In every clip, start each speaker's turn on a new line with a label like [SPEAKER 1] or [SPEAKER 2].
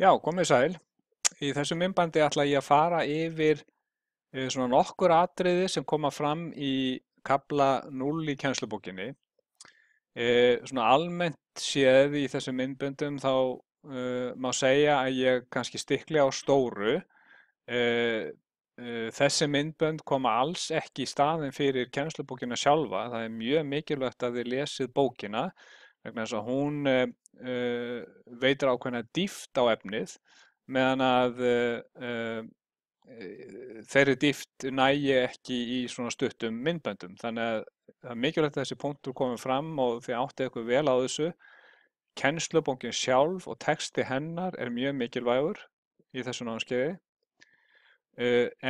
[SPEAKER 1] Já, komið sæl. Í þessu myndbandi ætla ég að fara yfir eh, svona nokkur atriði sem koma fram í kabla 0 í kjænslubókinni. E, eh, svona almennt séð í þessu myndböndum þá e, má segja að ég kannski stikli á stóru. E, þessi myndbönd koma alls ekki í staðin fyrir kjænslubókina sjálfa. Það er mjög mikilvægt að þið lesið bókina vegna þess að hún uh, eh, eh, veitur ákveðna dýft á efnið meðan að uh, þeirri dýft nægi ekki í svona stuttum myndböndum. Þannig að það er mikilvægt að þessi punktur komið fram og þið áttið eitthvað vel á þessu. Kennslubókin sjálf og texti hennar er mjög mikilvægur í þessu námskeiði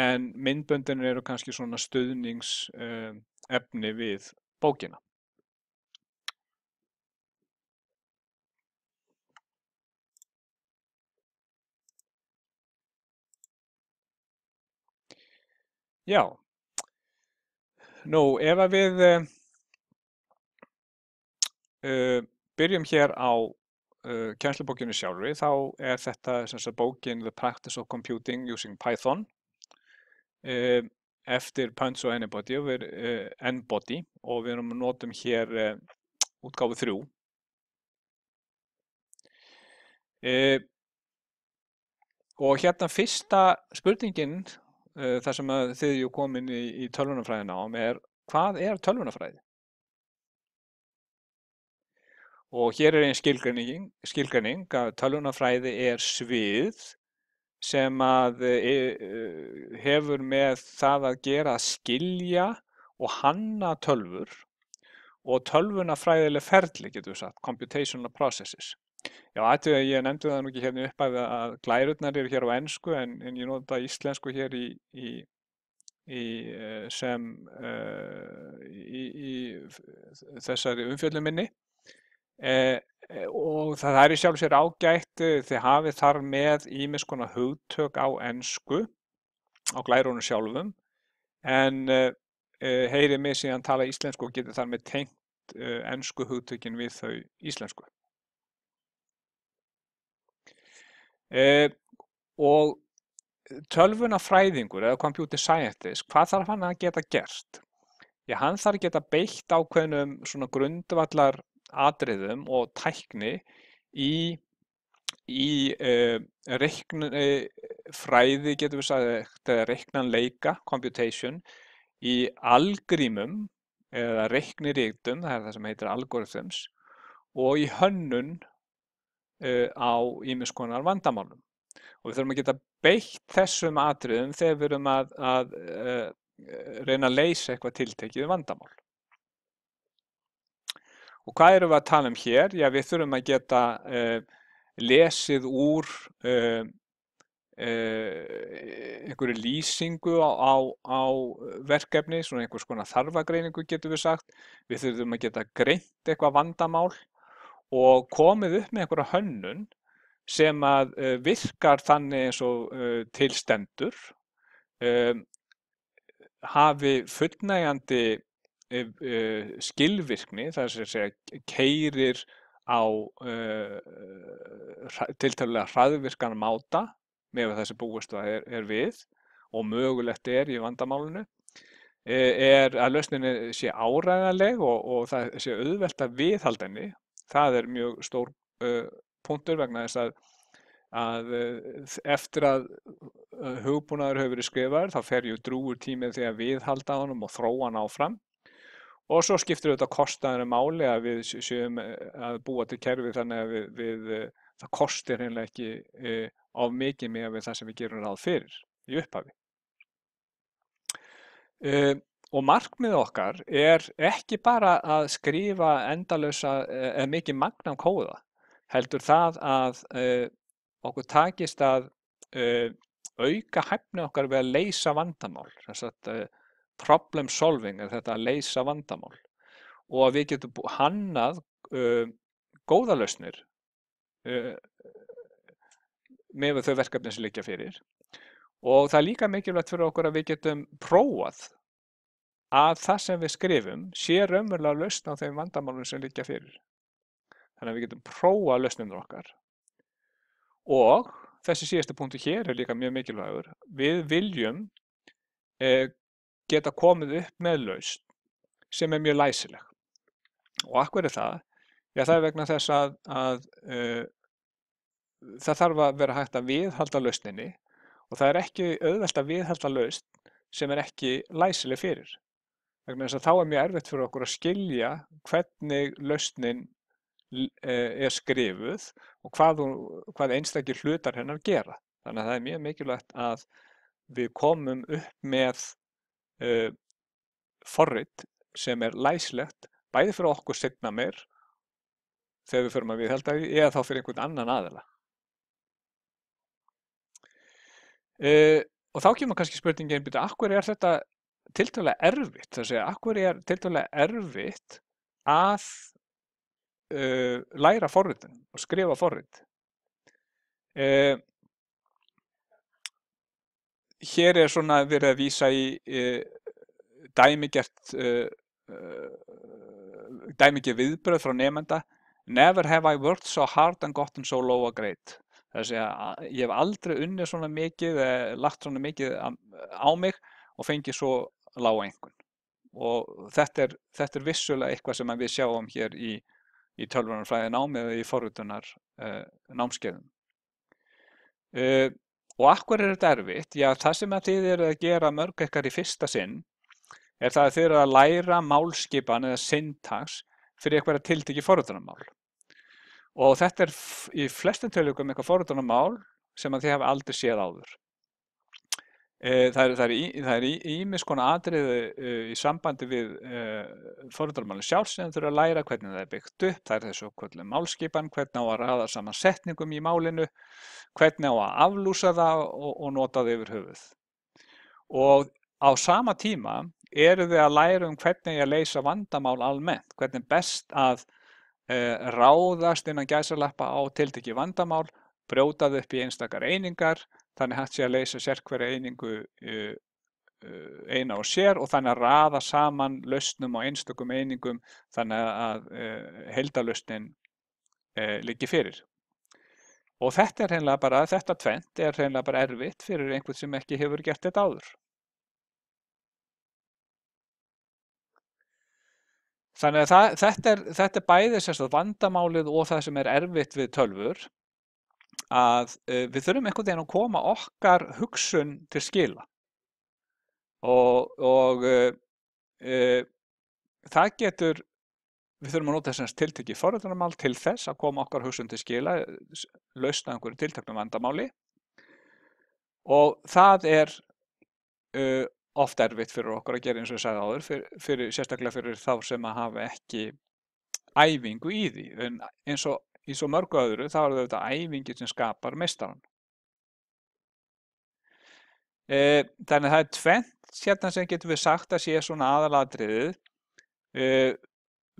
[SPEAKER 1] en myndböndinu eru kannski svona stuðningsefni við bókina. Já, nú ef að við uh, byrjum hér á uh, eh, kjænslubókinu sjálfri þá er þetta sagt, bókin The Practice of Computing Using Python uh, eftir Punch og Anybody og við, Nbody og við erum að notum hér útgáfu þrjú. Og hérna fyrsta spurningin Eh, þar sem að þið eru komin í, í tölvunafræðina ám er hvað er tölvunafræði? Og hér er einn skilgreining, skilgreining að tölvunafræði er svið sem að e, e, hefur með það að gera að skilja og hanna tölfur og tölvunafræðileg ferli, getur við sagt, computational processes. Já, aðtöðu að ég nefndi það nú ekki hérna upp að, að glærutnar eru hér á ennsku en, en ég nota íslensku hér í, í, í eh, sem uh, í, í þessari umfjölduminni e, eh, og það er í sjálf sér ágætt þegar hafið þar með ímis konar hugtök á ennsku á glærunum sjálfum en e, heyrið mig síðan tala íslensku og getur þar með tengt ennsku hugtökin við þau íslensku. E, og eh, tölvunafræðingur eða computer scientist, hvað þarf hann að geta gert? Já, hann þarf að geta beitt ákveðnum svona grundvallar atriðum og tækni í, í e, eh, reiknfræði, getur við sagt, eða reiknanleika, computation, í algrímum eða reikniríktum, það er það sem heitir algorithms, og í hönnun Eh, á ímiðskonar vandamálum. Og við þurfum að geta beitt þessum atriðum þegar við erum að, að, að eh, reyna að leysa eitthvað tiltekið vandamál. Og hvað eru við að tala um hér? Já, við þurfum að geta uh, lesið úr uh, uh, einhverju lýsingu á, á, á verkefni, svona einhvers konar þarfagreiningu getur við sagt. Við þurfum að geta greint eitthvað vandamál og komið upp með einhverja hönnun sem að eh, virkar þannig eins og eh, tilstendur, um, eh, hafi fullnægandi skilvirkni, það er að segja keirir á uh, tiltalega hraðvirkana máta með þessi búist það er, er við og mögulegt er í vandamálinu er að lausninni sé áræðanleg og, og það sé auðvelt að viðhaldenni það er mjög stór uh, punktur vegna þess að, að uh, eftir að uh, hugbúnaður hefur verið skrifaður þá fer ju drúur tímið þegar við halda á hann og þróa hann áfram og svo skiptir þetta kostnaðinu máli að við séum uh, að búa til kerfi þannig að við, við það kostir hinnlega ekki e, of mikið með það sem við gerum ráð fyrir í upphafi. E, Og markmið okkar er ekki bara að skrifa endalösa eða eh, eh, mikið magna um kóða, heldur það að e, okkur takist að e, auka hæfni okkar við að leysa vandamál, þess að e, problem solving er þetta að leysa vandamál og að við getum hannað góðalösnir með þau verkefni sem líka fyrir og það er líka mikilvægt fyrir okkur að við getum prófað að það sem við skrifum sé raunverulega lausn á þeim vandamálum sem liggja fyrir. Þannig að við getum prófa lausnunum okkar. Og þessi síðastu punktu hér er líka mjög mikilvægur. Við viljum eh, geta komið upp með lausn sem er mjög læsileg. Og akkur er það? Já, það er vegna þess að, að eh, það þarf að vera hægt að viðhalda lausninni og það er ekki auðvelt að viðhalda lausn sem er ekki læsileg fyrir vegna þess að þá er mjög erfitt fyrir okkur að skilja hvernig lausnin e, er skrifuð og hvað, hvað einstakir hlutar hennar gera. Þannig að það er mjög mikilvægt að við komum upp með uh, e, forrið sem er læslegt bæði fyrir okkur signa meir þegar við förum að við held að við eða þá fyrir einhvern annan aðela. Uh, e, og þá kemur kannski spurningin, betur, akkur er þetta tiltölulega erfitt, það segja, akkur er tiltölulega erfitt að uh, læra forritin og skrifa forrit. Uh, hér er svona verið að vísa í uh, dæmigert, eh, dæmigert viðbröð frá nefnda Never have I worked so hard and gotten so low a grade. Það segja, ég hef aldrei unnið svona mikið, lagt svona mikið á mig og fengi svo lága einhvern. Og þetta er, þetta er vissulega eitthvað sem við sjáum hér í, í tölvunarfræðin ámiðu í forrutunar uh, eh, námskeiðum. Uh, og akkur er þetta erfitt? Já, það sem að þið eru að gera mörg ekkar í fyrsta sinn er það að þið eru að læra málskipan eða syntax fyrir eitthvað að tiltekja forrutunarmál. Og þetta er í flestum tölugum eitthvað forrutunarmál sem að þið hafa aldrei séð áður. Eh, það er ímis konar atriði eh, í sambandi við eh, fóröldarmálinn sjálfs sem þurfa að læra hvernig það er byggt upp, það er þessu okkurlega málskipan, hvernig á að ræða saman setningum í málinu, hvernig á að aflúsa það og, og nota það yfir höfuð. Og á sama tíma eru við að læra um hvernig ég leysa vandamál almennt, hvernig best að ráðast innan gæsalappa á tiltekki vandamál, brjótað upp í einstakar einingar, þannig hægt sé að leysa sér hverja einingu uh, uh, eina og sér og þannig að raða saman lausnum á einstakum einingum þannig að e, heldalausnin liggi fyrir. Og þetta er hreinlega bara, þetta tvent er hreinlega bara erfitt fyrir einhvern sem ekki hefur gert þetta áður. Þannig að það, þetta, er, þetta er bæðið sérstaklega vandamálið og það sem er erfitt við tölfur að uh, við þurfum einhvern veginn að koma okkar hugsun til skila og, og uh, uh, það getur, við þurfum að nota þess að tiltekki forðunarmál til þess að koma okkar hugsun til skila, lausna einhverju tilteknum vandamáli og það er ofta erfitt fyrir okkur að gera eins og ég sagði áður, fyrir, fyrir, sérstaklega fyrir þá sem að hafa ekki æfingu í því en eins og Eins og mörgu öðru þá er þetta æfingin sem skapar meistaran. E, þannig að það er tvent hérna sem getum við sagt að sé svona aðaladriðið. E,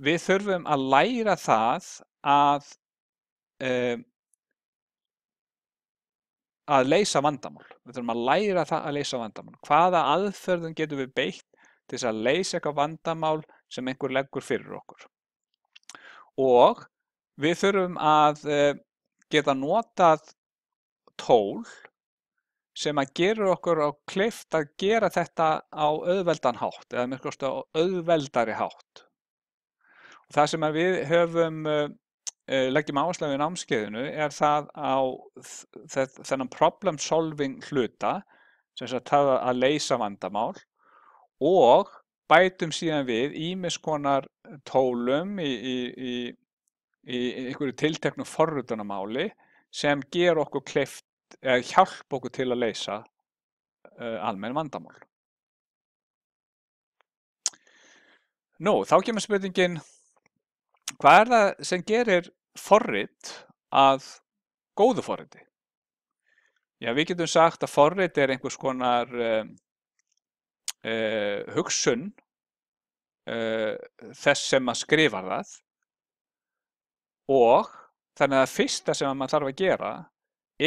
[SPEAKER 1] við þurfum að læra það að, e, að leysa vandamál. Við þurfum að læra það að leysa vandamál. Hvaða aðferðum getum við beitt til þess að leysa eitthvað vandamál sem einhver leggur fyrir okkur. Og Við þurfum að eh, geta notað tól sem að gerur okkur á klift að gera þetta á auðveldan hátt eða með eitthvað auðveldari hátt. Og það sem við höfum, eh, eh, leggjum áherslu við námskeiðinu er það á þennan problem solving hluta sem er það að leysa vandamál og bætum síðan við ímiskonar tólum í, í, í í einhverju tilteknu forröðunamáli sem ger okkur kleift, eða hjálp okkur til að leysa uh, almenn vandamál. Nú, þá kemur spurningin, hvað er það sem gerir forrið að góðu forriði? Já, við getum sagt að forrið er einhvers konar uh, uh, hugsun uh, þess sem að skrifa það og þannig að það fyrsta sem maður þarf að gera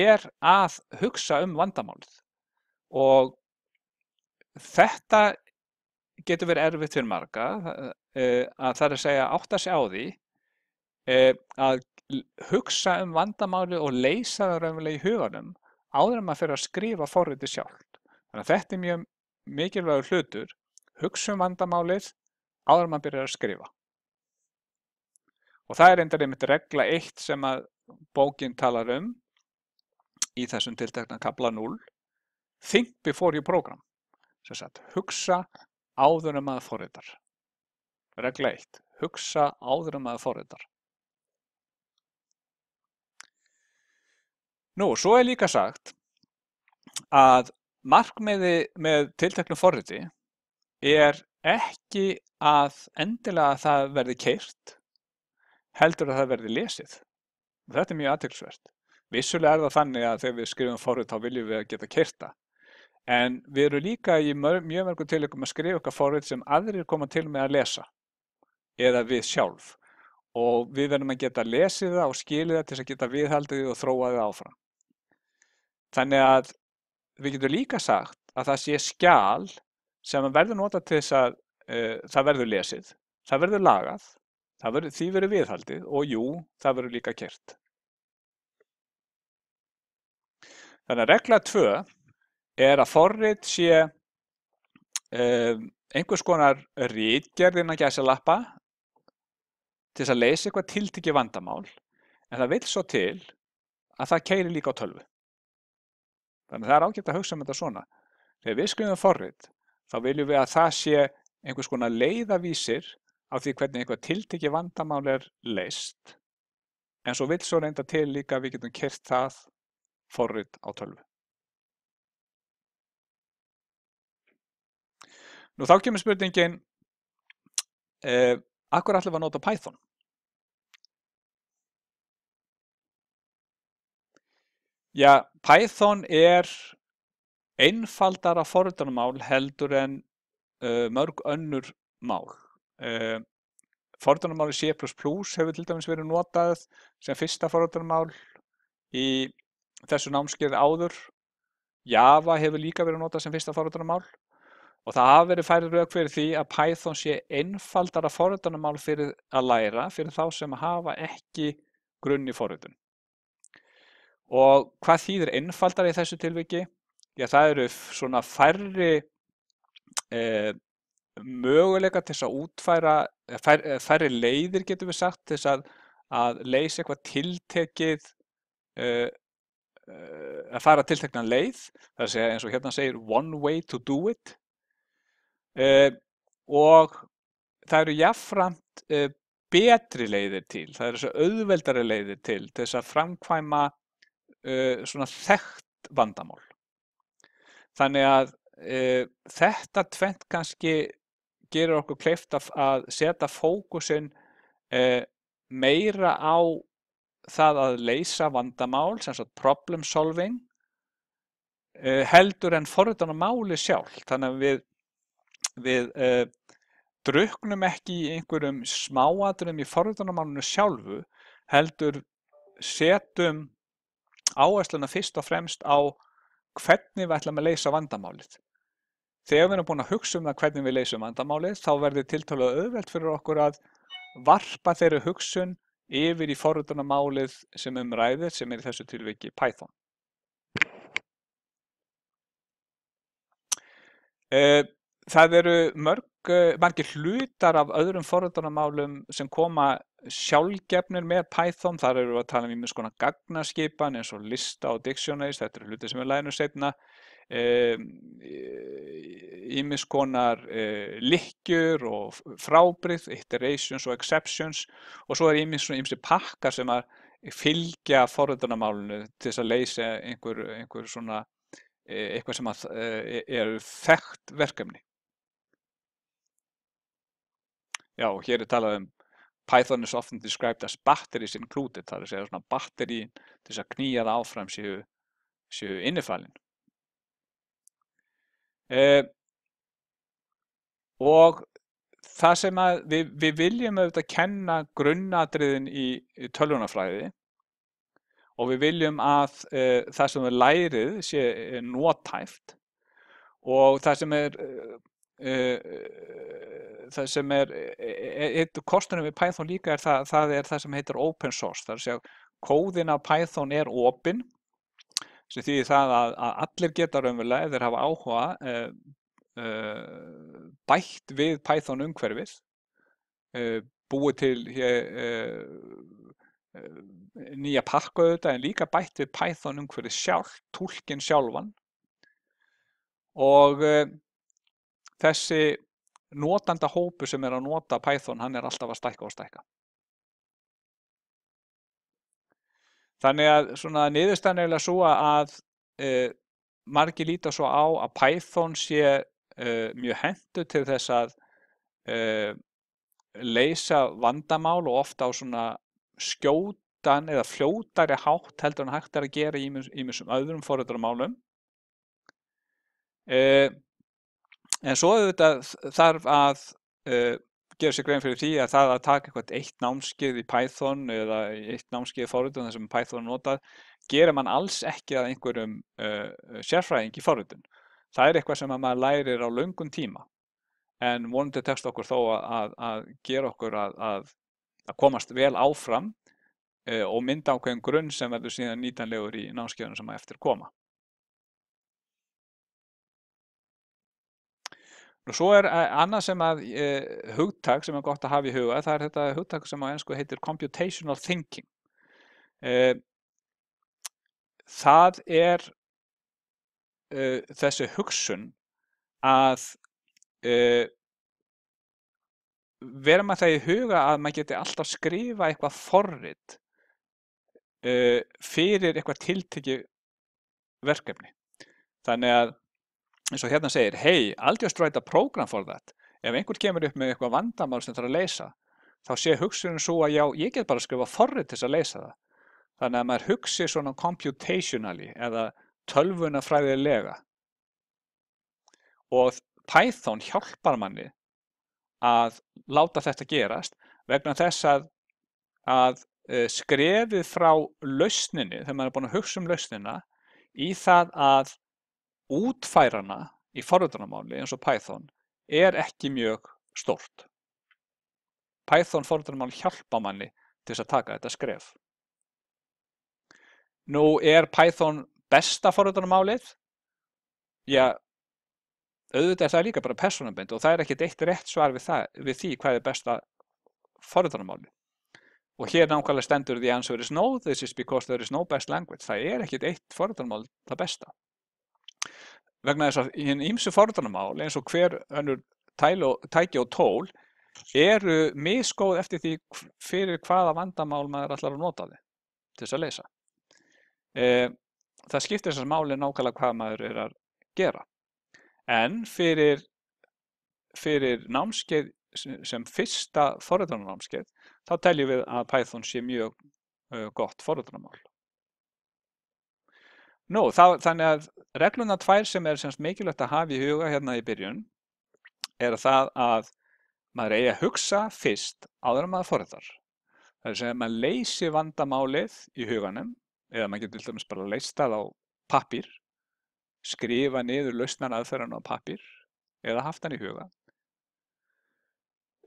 [SPEAKER 1] er að hugsa um vandamálið og þetta getur verið erfitt fyrir marga e, að það er að segja átt að segja á því e, að hugsa um vandamálið og leysa það raunverulega í huganum áður en maður fyrir að skrifa forröndi sjálf. Þannig að þetta er mjög mikilvægur hlutur, hugsa um vandamálið áður en maður byrjar að skrifa. Og það er einnig einmitt regla 1 sem að bókinn talar um í þessum tiltekna kabla 0. Think before you program. Sagt, hugsa áður um að forriðar. Regla 1. Hugsa áður um að forriðar. Nú, svo er líka sagt að markmiði með tilteknum forriði er ekki að endilega það verði keirt heldur að það verði lesið. Og þetta er mjög aðtilsvert. Vissulega er það þannig að þegar við skrifum forrið þá viljum við að geta kerta. En við erum líka í mjög mörgum tilökum að skrifa okkar forrið sem aðrir koma til með að lesa. Eða við sjálf. Og við verðum að geta lesið það og skilið það til þess að geta viðhaldið og þróaðið áfram. Þannig að við getum líka sagt að það sé skjál sem verður nota til þess að uh, það verður lesið, það verður lagað Veri, því verður viðhaldið og jú, það verður líka kert. Þannig að regla 2 er að forrið sé um, einhvers konar rítgerð innan gæsalappa til þess að leysa eitthvað tiltikið vandamál en það vil svo til að það keiri líka á tölvu. Þannig að það er ágætt að hugsa um þetta svona. Þegar við skrifum forrið þá viljum við að það sé einhvers konar leiðavísir á því hvernig eitthvað tiltekki vandamál er leist en svo vil svo reynda til líka að við getum kert það forrið á tölvu. Nú þá kemur spurningin, eh, akkur allir var að nota Python? Já, Python er einfaldara forriðanumál heldur en uh, mörg önnur mál. Eh, Forðunarmáli C++ hefur til dæmis verið notað sem fyrsta forðunarmál í þessu námskeið áður. Java hefur líka verið notað sem fyrsta forðunarmál og það hafi verið færið rauk fyrir því að Python sé einfaldara forðunarmál fyrir að læra fyrir þá sem hafa ekki grunni forðun. Og hvað þýðir einfaldara í þessu tilviki? Já, það eru svona færri eh, möguleika til þess að útfæra fær, færri leiðir getum við sagt til þess að, að leysa eitthvað tiltekið uh, uh, að fara tiltekna leið það er að segja eins og hérna segir one way to do it uh, og það eru jáfnframt betri leiðir til það eru þessu auðveldari leiðir til til þess að framkvæma svona þekkt vandamál þannig að Uh, þetta tvent kannski gerir okkur kleift að setja fókusin eh, meira á það að leysa vandamál, sem sagt problem solving, eh, heldur en forðan á máli sjálf. Þannig að við, við eh, druknum ekki í einhverjum smáaturum í forðan á málinu sjálfu, heldur setjum áhersluna fyrst og fremst á hvernig við ætlum að leysa vandamálið. Þegar við erum búin að hugsa um það hvernig við leysum andamálið þá verður tiltölu auðvelt fyrir okkur að varpa þeirri hugsun yfir í forrutunamálið sem umræðir sem er í þessu tilviki Python. Eh, það eru eh, margir hlutar af öðrum forrutunamálum sem koma sjálfgefnir með Python. Þar eru við að tala um í mjög skonar gagnaskipan eins og lista og dictionaries, þetta eru hluti sem við lærum setna ímiskonar eh, eh likjur og frábrið, iterations og exceptions og svo er ímisli pakkar sem að fylgja forðunarmálunni til þess að leysa einhver, einhver svona, eh, eitthvað sem að, eh, er þekkt verkefni. Já, hér er talað um Python is often described as batteries included, það er að segja svona batterín til þess að knýja það áfram séu, séu innifælinn. Eh, og það sem við, við viljum auðvitað kenna grunnadriðin í, í tölvunafræði og við viljum að e, það sem er lærið sé eh, nótæft og það sem er e, það sem er eitt e, kostunum við Python líka er það, það er það sem heitir open source, það er að segja kóðin af Python er opinn sem þýðir það að, að allir geta raunverulega ef þeir hafa áhuga uh, uh, bætt við Python umhverfið, uh, búið til hér, nýja pakka auðvitað en líka bætt við Python umhverfið sjálf, tólkin sjálfan og þessi notanda hópu sem er að nota Python hann er alltaf að stækka og stækka. Þannig að svona niðurstæðan er eiginlega svo að uh, e, margi líta svo á að Python sé uh, mjög hendu til þess að uh, leysa vandamál og ofta á svona skjótan eða fljótari hátt heldur en hægt er að gera í mjög öðrum foröldarmálum. En svo auðvitað þarf að gera sér grein fyrir því að það að taka eitthvað eitt námskið í Python eða eitt námskið í forröndun þar sem Python notað, gera mann alls ekki að einhverjum uh, sérfræðing í forröndun. Það er eitthvað sem maður lærir á laungum tíma en vonandi tekst okkur þó að, að, að gera okkur að, að komast vel áfram uh, og mynda ákveðin grunn sem verður síðan nýtanlegur í námskiðunum sem að eftir koma. Og svo er eh, annað sem að e, hugtak sem er gott að hafa í huga, það er þetta hugtak sem á ennsku heitir computational thinking. E, það er e, þessi hugsun að vera maður það í huga að maður geti alltaf skrifa eitthvað forrið fyrir eitthvað tiltekki verkefni. Þannig að eins og hérna segir, hey, I'll just write a program for that. Ef einhvern kemur upp með eitthvað vandamál sem þarf að leysa, þá sé hugsunum svo að já, ég get bara að skrifa forrið til þess að leysa það. Þannig að maður hugsi svona computationally eða tölvunafræðilega. Og Python hjálpar manni að láta þetta gerast vegna þess að, að e, skrefið frá lausninni, þegar maður er búin að hugsa um lausnina, í það að útfærana í forvöldunamáli eins og Python er ekki mjög stórt. Python forvöldunamál hjálpa manni til þess að taka þetta skref. Nú er Python besta forvöldunamálið? Já, auðvitað er það líka bara personabind og það er ekkert eitt rétt svar við, það, við því hvað er besta forvöldunamálið. Og hér nákvæmlega stendur the answer is no, this is because there is no best language. Það er ekkit eitt forðanmál það besta vegna þess að hinn ímsu forðanamál eins og hver önnur og, tæki og tól eru miskóð eftir því fyrir hvaða vandamál maður ætlar að nota þið til þess að leysa. E, það skiptir þess að máli nákvæmlega hvað maður er að gera. En fyrir, fyrir námskeið sem fyrsta forðananámskeið þá teljum við að Python sé mjög gott forðanamál. Nú, no, þannig að regluna tvær sem er semst mikilvægt að hafa í huga hérna í byrjun er það að maður eigi að hugsa fyrst áður en maður forðar. Það er að segja að maður leysi vandamálið í huganum eða maður getur til dæmis bara að leysa það á pappir, skrifa niður lausnar aðferðan á pappir eða haft hann í huga.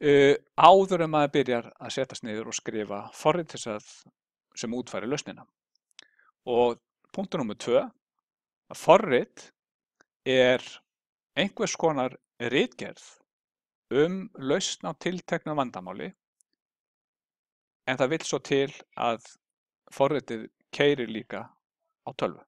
[SPEAKER 1] Áður en maður byrjar að setjast niður og skrifa forrið til þess að sem útfæri lausnina. Og punktu nummið 2 að forrit er einhvers konar rítgerð um lausn á tiltekna vandamáli en það vil svo til að forritið keirir líka á tölvu.